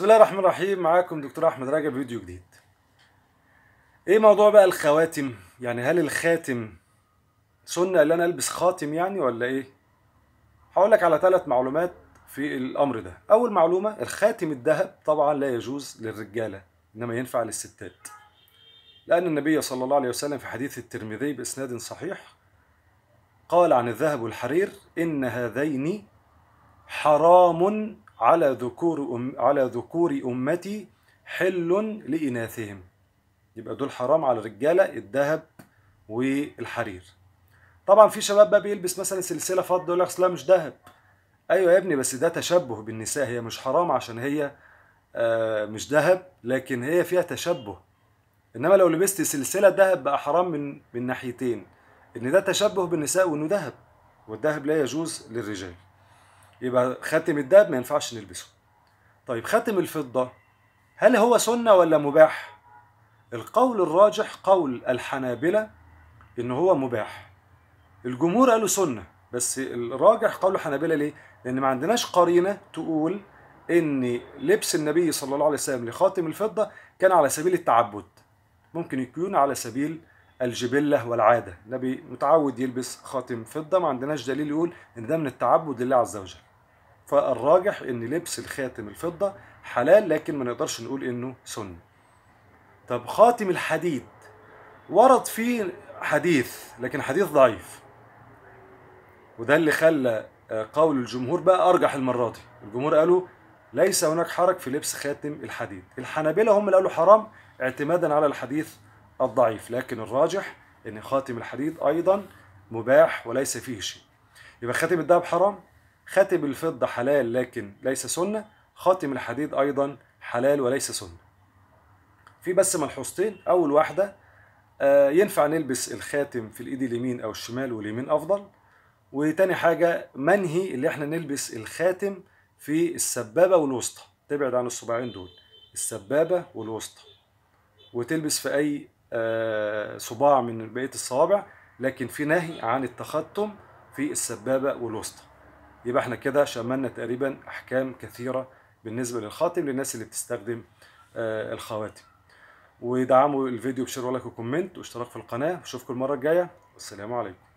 بسم الله الرحمن الرحيم معاكم دكتور احمد رجب فيديو جديد ايه موضوع بقى الخواتم يعني هل الخاتم سنة اللي انا البس خاتم يعني ولا ايه هقول لك على ثلاث معلومات في الامر ده اول معلومة الخاتم الذهب طبعا لا يجوز للرجالة انما ينفع للستات لان النبي صلى الله عليه وسلم في حديث الترمذي باسناد صحيح قال عن الذهب والحرير ان هذين حرام على ذكور أم على ذكور أمتي حل لإناثهم يبقى دول حرام على الرجالة الذهب والحرير طبعا في شباب بقى بيلبس مثلا سلسلة فضة يقول لك لا مش ذهب أيوة يا ابني بس ده تشبه بالنساء هي مش حرام عشان هي آه، مش ذهب لكن هي فيها تشبه انما لو لبست سلسله ذهب بقى حرام من من ناحيتين ان ده تشبه بالنساء وانه ذهب والذهب لا يجوز للرجال يبقى خاتم الذهب ما ينفعش نلبسه طيب خاتم الفضة هل هو سنة ولا مباح القول الراجح قول الحنابلة إن هو مباح الجمهور قالوا سنة بس الراجح قول الحنابلة ليه لأن ما عندناش قرينة تقول إن لبس النبي صلى الله عليه وسلم لخاتم الفضة كان على سبيل التعبد ممكن يكون على سبيل الجبلة والعادة النبي متعود يلبس خاتم فضة ما عندناش دليل يقول إن ده من التعبد لله عز وجل فالراجح ان لبس الخاتم الفضه حلال لكن ما نقدرش نقول انه سنه طب خاتم الحديد ورد فيه حديث لكن حديث ضعيف وده اللي خلى آه، قول الجمهور بقى ارجح المره دي الجمهور قالوا ليس هناك حرج في لبس خاتم الحديد الحنابلة هم اللي قالوا حرام اعتمادا على الحديث الضعيف لكن الراجح ان خاتم الحديد ايضا مباح وليس فيه شيء يبقى خاتم الذهب حرام خاتم الفضة حلال لكن ليس سنة خاتم الحديد أيضا حلال وليس سنة في بس ملحوظتين أول واحدة آه، ينفع نلبس الخاتم في الإيد اليمين أو الشمال واليمين أفضل وتاني حاجة منهي اللي احنا نلبس الخاتم في السبابة والوسطى تبعد عن الصباعين دول السبابة والوسطى وتلبس في أي آه، صباع من بقية الصوابع لكن في نهي عن التختم في السبابة والوسطى يبقى احنا كده شملنا تقريبا احكام كثيره بالنسبه للخاتم للناس اللي بتستخدم آه الخواتم ودعموا الفيديو بشير ولايك وكومنت واشتراك في القناه اشوفكم المره الجايه والسلام عليكم